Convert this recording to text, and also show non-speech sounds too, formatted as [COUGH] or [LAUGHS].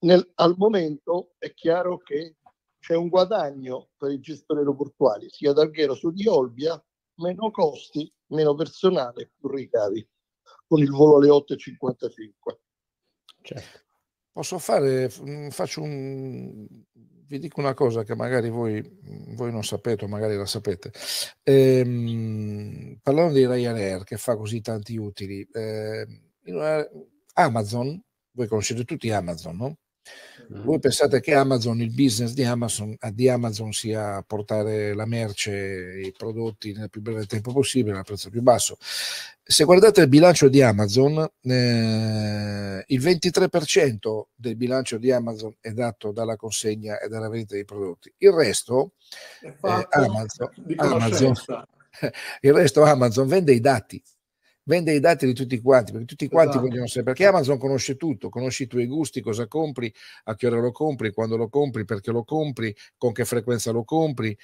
Nel, al momento è chiaro che c'è un guadagno per i gestori aeroportuali, sia da Alghero di Olbia, meno costi, meno personale, più ricavi, con il volo alle 8.55. Certo. Posso fare, mm, faccio un, vi dico una cosa che magari voi, mm, voi non sapete o magari la sapete. Ehm, parlando di Ryanair che fa così tanti utili, eh, Amazon, voi conoscete tutti Amazon, no? Voi mm. pensate che Amazon, il business di Amazon, eh, di Amazon, sia portare la merce e i prodotti nel più breve tempo possibile al prezzo più basso? Se guardate il bilancio di Amazon, eh, il 23% del bilancio di Amazon è dato dalla consegna e dalla vendita dei prodotti, il resto, eh, Amazon, Amazon, [LAUGHS] il resto Amazon vende i dati vende i dati di tutti quanti, perché tutti quanti esatto. vogliono sapere, perché Amazon conosce tutto, conosce i tuoi gusti, cosa compri, a che ora lo compri, quando lo compri, perché lo compri, con che frequenza lo compri,